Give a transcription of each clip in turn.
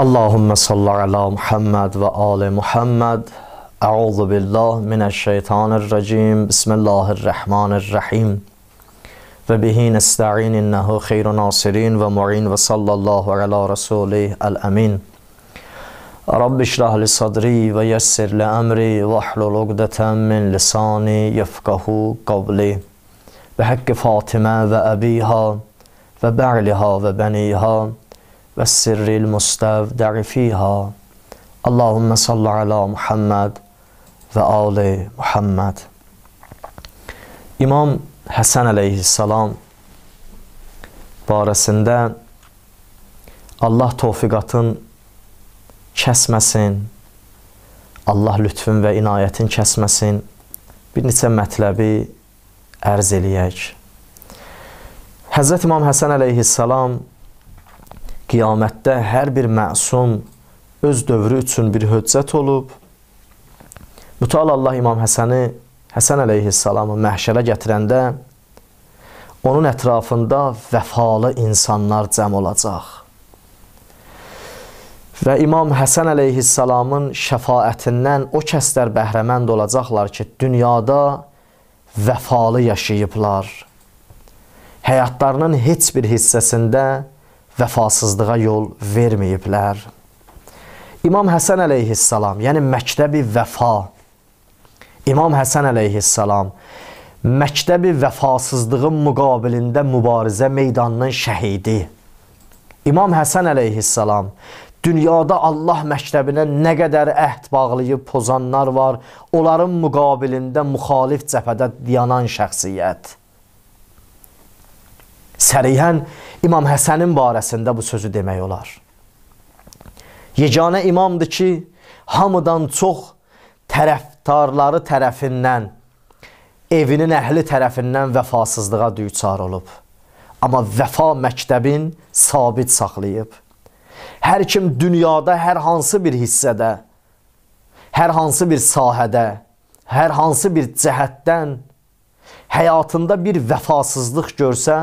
اللهم صل على محمد و آل محمد اعوذ بالله من الشيطان الرجیم بسم الله الرحمن الرحیم و به نستعین انه خیر ناصرین و معین و الله علی رسوله الامین رب اشرح لي صدری و یسر لی عقدة من لساني یفقه قولي به حق فاطمه و ابیها و بعلها و ve sirril mustavdari fiha. Allahümme salli ala Muhammed ve ali Muhammed. İmam Həsən əleyhissalam barəsində Allah tövfiqatın kəsməsin, Allah lütfün və inayətin kəsməsin bir neçə mətləbi ərz eləyək. Həzrət İmam Həsən əleyhissalam qiyamətdə hər bir məsum öz dövrü üçün bir höccət olub. Mütəal Allah İmam Həsəni, Həsən əleyhissalamı məhşərə gətirəndə onun ətrafında vəfalı insanlar cəm olacaq. Və İmam Həsən əleyhissalamın şəfaətindən o kəslər bəhrəmənd olacaqlar ki, dünyada vəfalı yaşayıblar. Həyatlarının heç bir hissəsində vəfasızlığa yol verməyiblər. İmam Həsən əleyhissalam, yəni məktəbi vəfa. İmam Həsən əleyhissalam məktəbi vəfasızlığın müqabilində mübarizə meydanının şəhidi. İmam Həsən əleyhissalam dünyada Allah məktəbinə nə qədər əhd bağlayıb pozanlar var, onların müqabilində müxalif cəbhədə dayanan şəxsiyyət. Sərihən İmam Həsənin barəsində bu sözü demək olar. Yeganə imamdır ki, hamıdan çox tərəfdarları tərəfindən, evinin əhli tərəfindən vəfasızlığa düçar olub. Amma vəfa məktəbin sabit saxlayıb. Hər kim dünyada hər hansı bir hissədə, hər hansı bir sahədə, hər hansı bir cəhətdən həyatında bir vəfasızlıq görsə,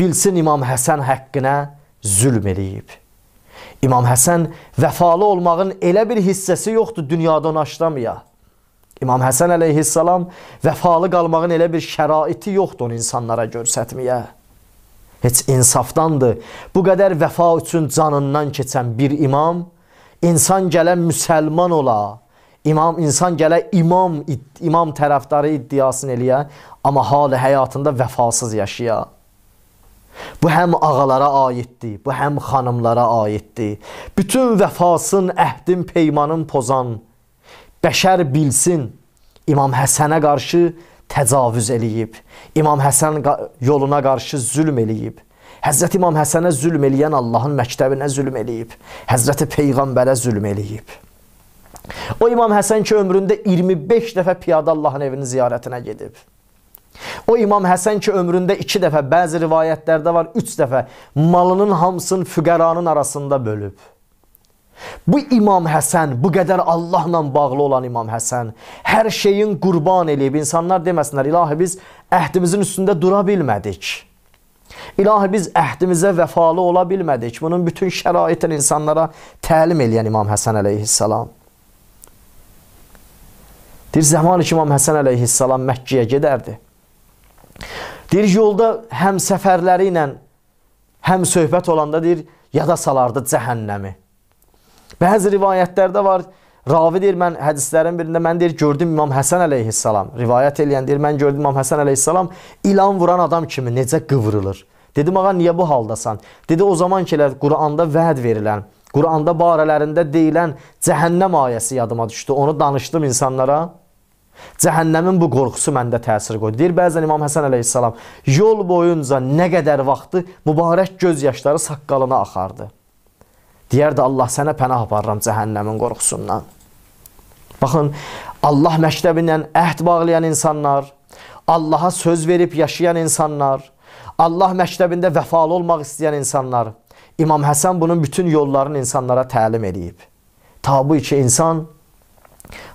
bilsin İmam Həsən həqqinə zülm eləyib. İmam Həsən vəfalı olmağın elə bir hissəsi yoxdur dünyadan aşramaya. İmam Həsən əleyhissalam vəfalı qalmağın elə bir şəraiti yoxdur onu insanlara görsətməyə. Heç insafdandır. Bu qədər vəfa üçün canından keçən bir imam, insan gələn müsəlman ola, İmam insan gələ imam imam tərəfdarı iddiasını eləyə, amma halı həyatında vəfasız yaşaya. Bu həm ağalara aiddir, bu həm xanımlara aiddir. Bütün vəfasın, əhdin, peymanın pozan bəşər bilsin, İmam Həsənə qarşı təcavüz eləyib. İmam Həsən yoluna qarşı zülm eləyib. Həzrət İmam Həsənə zülm eləyən Allahın məktəbinə zülm eləyib. Həzrəti Peyğəmbərə zülm eləyib. O İmam Həsən ki, ömründə 25 dəfə piyada Allahın evini ziyarətinə gedib. O İmam Həsən ki, ömründə 2 dəfə, bəzi rivayətlərdə var 3 dəfə malının hamısını füqəranın arasında bölüb. Bu İmam Həsən, bu qədər Allahla bağlı olan İmam Həsən hər şeyin qurban eləyib. İnsanlar deməsinlər, ilahi biz əhdimizin üstündə dura bilmədik. İlahi biz əhdimizə vəfalı ola bilmədik. Bunun bütün şəraitin insanlara təlim eləyən İmam Həsən əleyhissalam. Deyir, zəmanı ki, İmam Həsən əleyhissalam Məkkəyə gedərdi. Deyir, yolda həm səfərləri ilə, həm söhbət olanda deyir, yada salardı cəhənnəmi. Bəzi rivayətlərdə var, Ravi deyir, mən hədislərin birində mən deyir, gördüm İmam Həsən əleyhissalam. Rivayət eləyən deyir, mən gördüm İmam Həsən əleyhissalam ilan vuran adam kimi necə qıvrılır. Dedim, ağa, niyə bu haldasan? Dedi, o zaman ki, Quranda vəd verilən, Quranda barələrində deyilən cəhənnəm ayəsi yadıma düşdü. Onu danışdım insanlara. Cəhənnəmin bu qorxusu məndə təsir qoydu. Deyir bəzən İmam Həsən əleyhissalam yol boyunca nə qədər vaxtı mübarək göz yaşları saqqalına axardı. Deyərdi Allah sənə pənah aparıram cəhənnəmin qorxusundan. Baxın, Allah məktəbi ilə əhd bağlayan insanlar, Allaha söz verib yaşayan insanlar, Allah məktəbində vəfalı olmaq istəyən insanlar, İmam Həsən bunun bütün yollarını insanlara təlim edib. Ta bu iki insan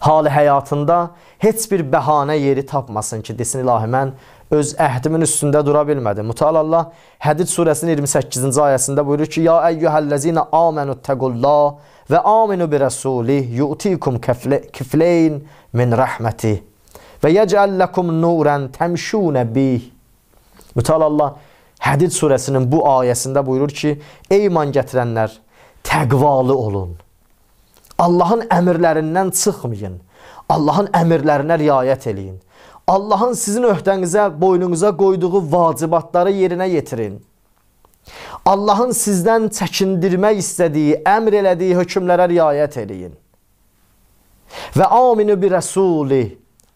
hali həyatında heç bir bəhanə yeri tapmasın ki, desin ilahi mən öz əhdimin üstündə dura bilmədim. Mütəallah Hədid surəsinin 28-ci ayəsində buyurur ki, Ya əyyühəllezina amenu təqullah və aminu bi rəsulih yu'tikum kifleyn min rəhməti və yəcəl ləkum nurən təmşunə bih. Mütəallah Hədid surəsinin bu ayəsində buyurur ki, Ey iman gətirənlər, təqvalı olun. Allahın əmirlərindən çıxmayın. Allahın əmirlərinə riayət eləyin. Allahın sizin öhdənizə, boynunuza qoyduğu vacibatları yerinə yetirin. Allahın sizdən çəkindirmək istədiyi, əmr elədiyi hökmlərə riayət eləyin. Və aminu bi rəsuli,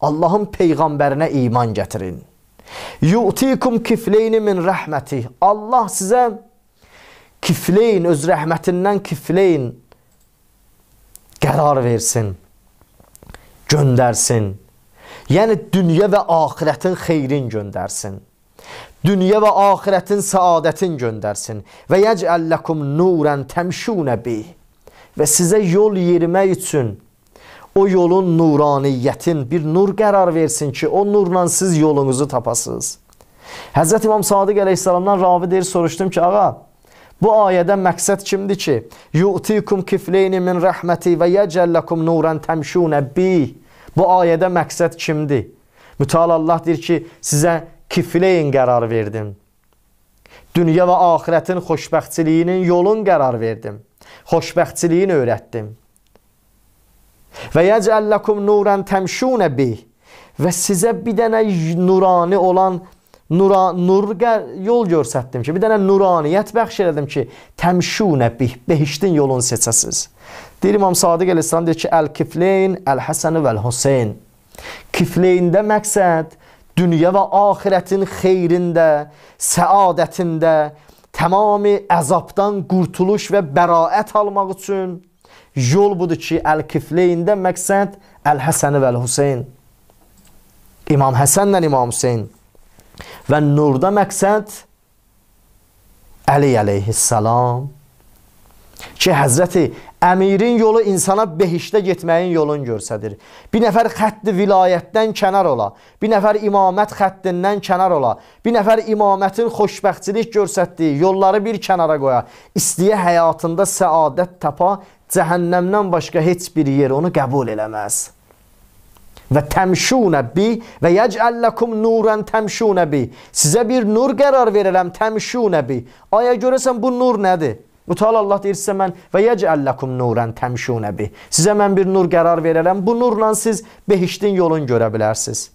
Allahın peyğəmbərinə iman gətirin. Yu'tikum kifleyni min rəhməti. Allah sizə kifleyn, öz rəhmətindən kifleyn, qərar versin, göndərsin. Yəni, dünya və axirətin xeyrin göndərsin. Dünya və axirətin səadətin göndərsin. Və yəcəlləkum nurən təmşunə bih. Və sizə yol yerimək üçün o yolun nuraniyyətin bir nur qərar versin ki, o nurla siz yolunuzu tapasınız. Həzrət İmam Sadiq əleyhissalamdan ravi deyir, soruşdum ki, ağa, Bu ayədə məqsəd kimdir ki? Yu'tikum kifleyni min rəhməti və yəcəlləkum nuran təmşunə bih. Bu ayədə məqsəd kimdir? Mütəal Allah deyir ki, sizə kifleyn qərar verdim. Dünya və axirətin xoşbəxtçiliyinin yolun qərar verdim. Xoşbəxtçiliyin öyrətdim. Və yəcəlləkum nuran təmşunə bih. Və sizə bir dənə nurani olan nura, nur yol göstərdim ki, bir dənə nuraniyyət bəxş elədim ki, təmşunə bih, behiştin yolunu seçəsiz. Deyir İmam Sadiq Əleyhisselam deyir ki, Əl-Kifleyn, Əl-Həsən vəl-Hüseyn. Kifleyndə məqsəd dünya və axirətin xeyrində, səadətində, tamamı əzabdan qurtuluş və bəraət almaq üçün yol budur ki, Əl-Kifleyndə məqsəd Əl-Həsən vəl-Hüseyn. İmam Həsənlə İmam Hüseyn Və nurda məqsəd Əli əleyhissalam ki, Həzrəti Əmirin yolu insana behişdə getməyin yolunu göstərir. Bir nəfər xətti vilayətdən kənar ola, bir nəfər imamət xəttindən kənar ola, bir nəfər imamətin xoşbəxtçilik göstərdiyi yolları bir kənara qoya, istəyə həyatında səadət tapa, cəhənnəmdən başqa heç bir yer onu qəbul eləməz və təmşunə bi və yəcəl ləkum nurən təmşunə bi. Sizə bir nur qərar verərəm təmşunə bi. Aya görəsən bu nur nədir? Mütəala Allah deyir sizə mən və yəcəl ləkum nurən təmşunə bi. Sizə mən bir nur qərar verərəm. Bu nurla siz behiştin yolunu görə bilərsiniz.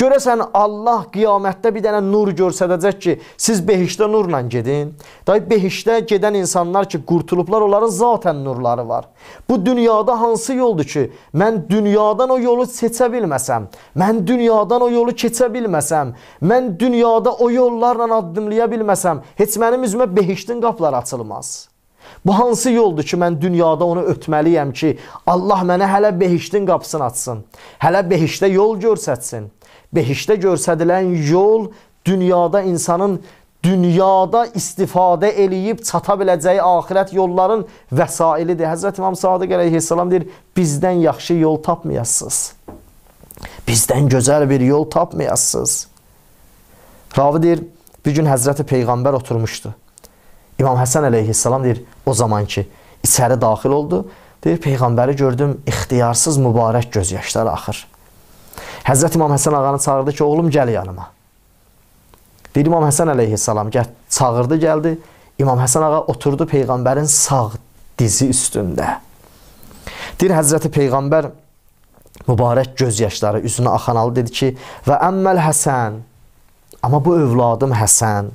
Görəsən Allah qiyamətdə bir dənə nur görsədəcək ki, siz behişdə nurla gedin. Day behişdə gedən insanlar ki, qurtulublar, onların zaten nurları var. Bu dünyada hansı yoldur ki, mən dünyadan o yolu seçə bilməsəm, mən dünyadan o yolu keçə bilməsəm, mən dünyada o yollarla addımlaya bilməsəm, heç mənim üzümə behiştin qapıları açılmaz. Bu hansı yoldur ki, mən dünyada onu ötməliyəm ki, Allah mənə hələ behiştin qapısını açsın, hələ behişdə yol görsətsin. Behişdə görsədilən yol dünyada insanın dünyada istifadə eləyib çata biləcəyi axirət yolların vəsailidir. Həzrət İmam Sadiq əleyhissalam deyir, bizdən yaxşı yol tapmayasınız. Bizdən gözəl bir yol tapmayasınız. Ravi deyir, bir gün Həzrəti Peyğəmbər oturmuşdu. İmam Həsən əleyhissalam deyir, o zaman ki, içəri daxil oldu, deyir, Peyğəmbəri gördüm, ixtiyarsız mübarək göz yaşları axır. Həzrət İmam Həsən ağanı çağırdı ki, oğlum gəl yanıma. Deyir İmam Həsən əleyhissalam, gəl, çağırdı, gəldi. İmam Həsən ağa oturdu Peyğəmbərin sağ dizi üstündə. Deyir Həzrəti Peyğəmbər mübarək göz yaşları üzünə axanalı dedi ki, və əmməl Həsən, amma bu övladım Həsən,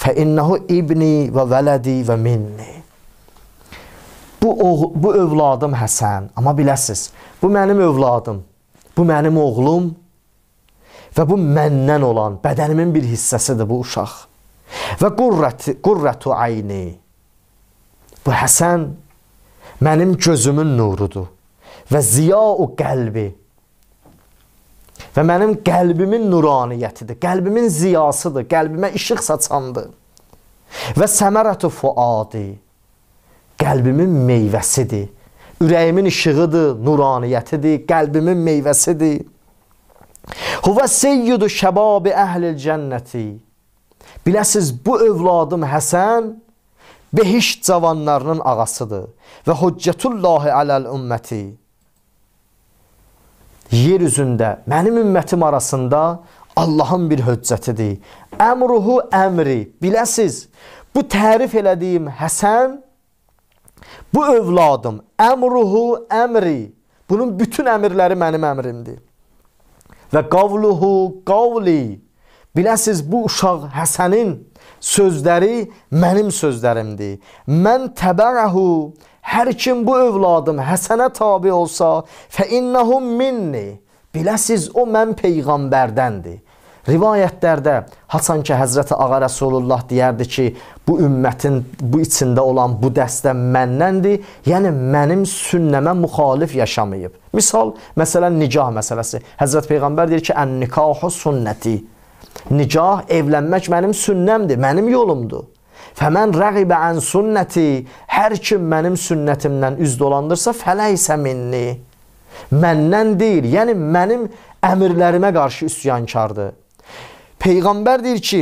fə innəhu ibni və vələdi və minni. Bu, bu övladım Həsən, amma biləsiz, bu mənim övladım, bu mənim oğlum və bu məndən olan bədənimin bir hissəsidir bu uşaq. Və qurratu qurratu ayni. Bu Həsən mənim gözümün nurudur və ziyau qəlbi. Və mənim qəlbimin nuraniyyətidir, qəlbimin ziyasıdır, qəlbimə işıq saçandır. Və səməratu fuadi qəlbimin meyvəsidir Ürəyimin işığıdır, nuraniyyətidir, qəlbimin meyvəsidir. Huvə seyyidu şəbabi əhlil cənnəti. Biləsiz, bu övladım Həsən behiş cavanlarının ağasıdır və hüccətullahi aləl ümməti. Yer üzündə, mənim ümmətim arasında Allahın bir höccətidir. Əmruhu əmri. Biləsiz, bu tərif elədiyim Həsən Bu övladım, əmruhu əmri. Bunun bütün əmirləri mənim əmrimdir. Və qavluhu qavli. Biləsiz, bu uşaq Həsənin sözləri mənim sözlərimdir. Mən təbəəhu, hər kim bu övladım Həsənə tabi olsa, fə innəhum minni. Biləsiz, o mən peyğəmbərdəndir. Rivayətlərdə haçan ki, Həzrəti Ağa Rəsulullah deyərdi ki, bu ümmətin bu içində olan bu dəstə məndəndir, yəni mənim sünnəmə müxalif yaşamayıb. Misal, məsələn, nikah məsələsi. Həzrət Peyğəmbər deyir ki, ən-nikahu sünnəti. Nikah, evlənmək mənim sünnəmdir, mənim yolumdur. Fəmən rəqibə ən sünnəti, hər kim mənim sünnətimdən üz dolandırsa, fələysə minni. Məndən deyil, yəni mənim əmirlərimə qarşı üsyankardır. Peyğəmbər deyir ki,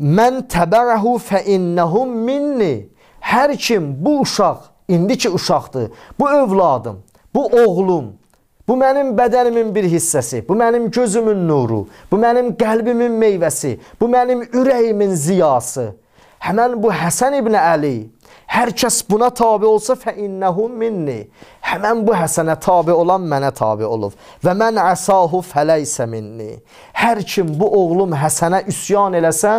mən təbərəhu fə innəhum minni. Hər kim bu uşaq, indiki uşaqdır, bu övladım, bu oğlum, bu mənim bədənimin bir hissəsi, bu mənim gözümün nuru, bu mənim qəlbimin meyvəsi, bu mənim ürəyimin ziyası. Həmən bu Həsən ibn Əli Hər kəs buna tabi olsa fə innehu minni. Həmən bu həsənə tabi olan mənə tabi olub. Və mən əsahu fələysə minni. Hər kim bu oğlum həsənə üsyan eləsə,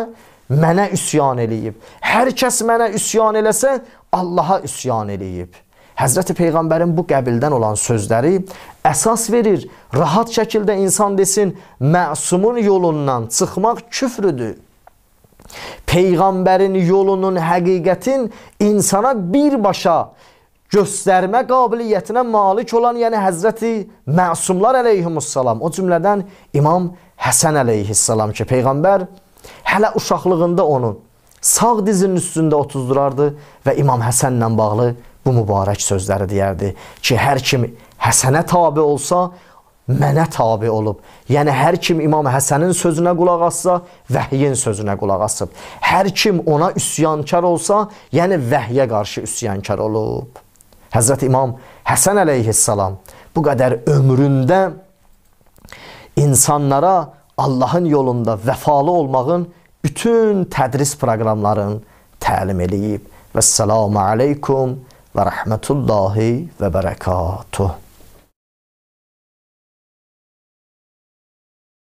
mənə üsyan eləyib. Hər kəs mənə üsyan eləsə, Allaha üsyan eləyib. Həzrəti Peyğəmbərin bu qəbildən olan sözləri əsas verir. Rahat şəkildə insan desin, məsumun yolundan çıxmaq küfrüdür. Peyğəmbərin yolunun, həqiqətin insana birbaşa göstərmə qabiliyyətinə malik olan, yəni Həzrəti Məsumlar əleyhimussalam, o cümlədən İmam Həsən əleyhissalam ki, Peyğəmbər hələ uşaqlığında onun sağ dizinin üstündə otuzdurardı və İmam Həsənlə bağlı bu mübarək sözləri deyərdi ki, hər kim Həsənə tabi olsa, mənə tabi olub. Yəni hər kim İmam Həsənin sözünə qulaq assa, vəhyin sözünə qulaq asıb. Hər kim ona üsyankar olsa, yəni vəhyə qarşı üsyankar olub. Həzrət İmam Həsən əleyhissalam bu qədər ömründə insanlara Allahın yolunda vəfalı olmağın bütün tədris proqramlarını təlim eləyib. Vəssalamu aleykum və rəhmətullahi və bərəkatuh.